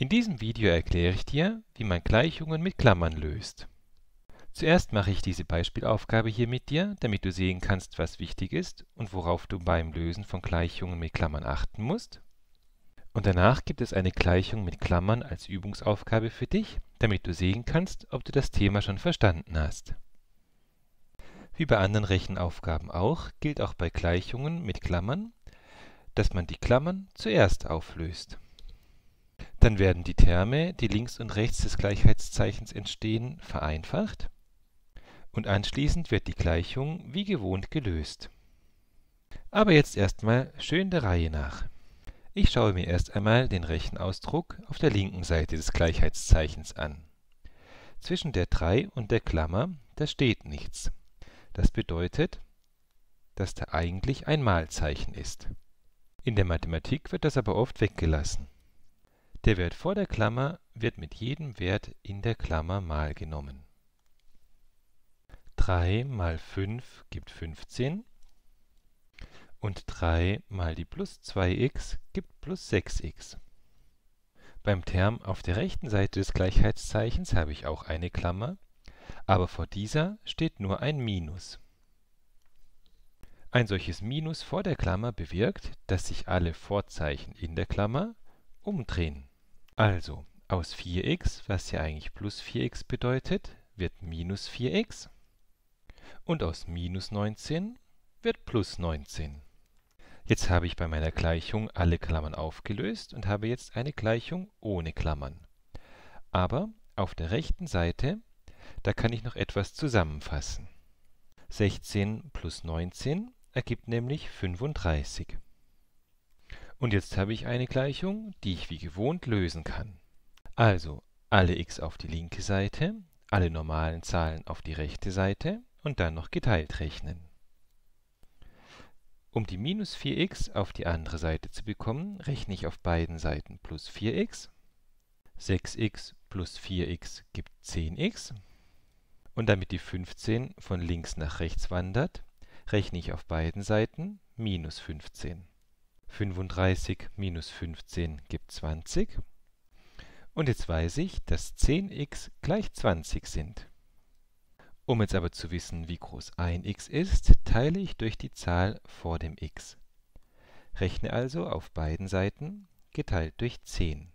In diesem Video erkläre ich dir, wie man Gleichungen mit Klammern löst. Zuerst mache ich diese Beispielaufgabe hier mit dir, damit du sehen kannst, was wichtig ist und worauf du beim Lösen von Gleichungen mit Klammern achten musst. Und danach gibt es eine Gleichung mit Klammern als Übungsaufgabe für dich, damit du sehen kannst, ob du das Thema schon verstanden hast. Wie bei anderen Rechenaufgaben auch, gilt auch bei Gleichungen mit Klammern, dass man die Klammern zuerst auflöst. Dann werden die Terme, die links und rechts des Gleichheitszeichens entstehen, vereinfacht und anschließend wird die Gleichung wie gewohnt gelöst. Aber jetzt erstmal schön der Reihe nach. Ich schaue mir erst einmal den Rechenausdruck auf der linken Seite des Gleichheitszeichens an. Zwischen der 3 und der Klammer, da steht nichts. Das bedeutet, dass da eigentlich ein Malzeichen ist. In der Mathematik wird das aber oft weggelassen. Der Wert vor der Klammer wird mit jedem Wert in der Klammer mal genommen. 3 mal 5 gibt 15 und 3 mal die plus 2x gibt plus 6x. Beim Term auf der rechten Seite des Gleichheitszeichens habe ich auch eine Klammer, aber vor dieser steht nur ein Minus. Ein solches Minus vor der Klammer bewirkt, dass sich alle Vorzeichen in der Klammer umdrehen. Also, aus 4x, was ja eigentlich plus 4x bedeutet, wird minus 4x und aus minus 19 wird plus 19. Jetzt habe ich bei meiner Gleichung alle Klammern aufgelöst und habe jetzt eine Gleichung ohne Klammern. Aber auf der rechten Seite, da kann ich noch etwas zusammenfassen. 16 plus 19 ergibt nämlich 35. Und jetzt habe ich eine Gleichung, die ich wie gewohnt lösen kann. Also alle x auf die linke Seite, alle normalen Zahlen auf die rechte Seite und dann noch geteilt rechnen. Um die minus 4x auf die andere Seite zu bekommen, rechne ich auf beiden Seiten plus 4x. 6x plus 4x gibt 10x. Und damit die 15 von links nach rechts wandert, rechne ich auf beiden Seiten minus 15. 35 minus 15 gibt 20. Und jetzt weiß ich, dass 10x gleich 20 sind. Um jetzt aber zu wissen, wie groß ein x ist, teile ich durch die Zahl vor dem x. Rechne also auf beiden Seiten geteilt durch 10.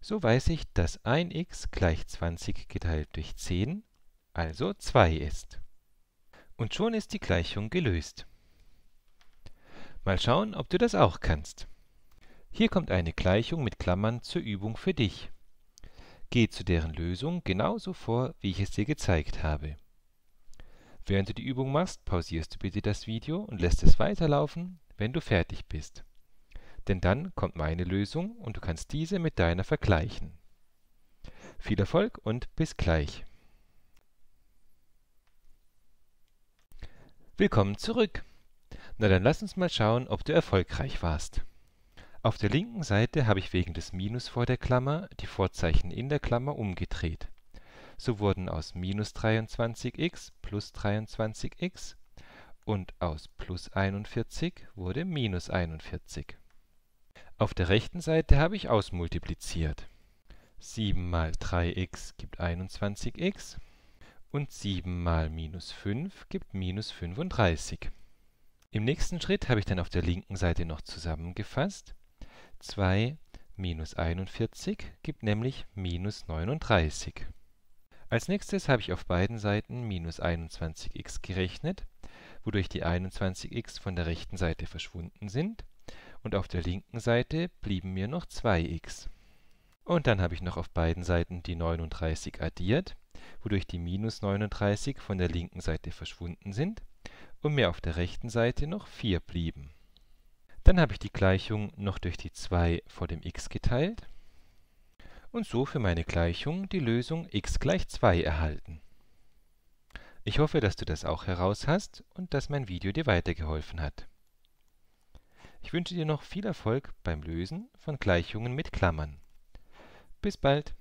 So weiß ich, dass 1 x gleich 20 geteilt durch 10, also 2 ist. Und schon ist die Gleichung gelöst. Mal schauen, ob du das auch kannst. Hier kommt eine Gleichung mit Klammern zur Übung für dich. Geh zu deren Lösung genauso vor, wie ich es dir gezeigt habe. Während du die Übung machst, pausierst du bitte das Video und lässt es weiterlaufen, wenn du fertig bist. Denn dann kommt meine Lösung und du kannst diese mit deiner vergleichen. Viel Erfolg und bis gleich. Willkommen zurück. Na dann lass uns mal schauen, ob du erfolgreich warst. Auf der linken Seite habe ich wegen des Minus vor der Klammer die Vorzeichen in der Klammer umgedreht. So wurden aus minus 23x plus 23x und aus plus 41 wurde minus 41. Auf der rechten Seite habe ich ausmultipliziert. 7 mal 3x gibt 21x und 7 mal minus 5 gibt minus 35. Im nächsten Schritt habe ich dann auf der linken Seite noch zusammengefasst. 2 minus 41 gibt nämlich minus 39. Als nächstes habe ich auf beiden Seiten minus 21x gerechnet, wodurch die 21x von der rechten Seite verschwunden sind und auf der linken Seite blieben mir noch 2x. Und dann habe ich noch auf beiden Seiten die 39 addiert, wodurch die minus 39 von der linken Seite verschwunden sind und mir auf der rechten Seite noch 4 blieben. Dann habe ich die Gleichung noch durch die 2 vor dem x geteilt und so für meine Gleichung die Lösung x gleich 2 erhalten. Ich hoffe, dass du das auch heraus hast und dass mein Video dir weitergeholfen hat. Ich wünsche dir noch viel Erfolg beim Lösen von Gleichungen mit Klammern. Bis bald!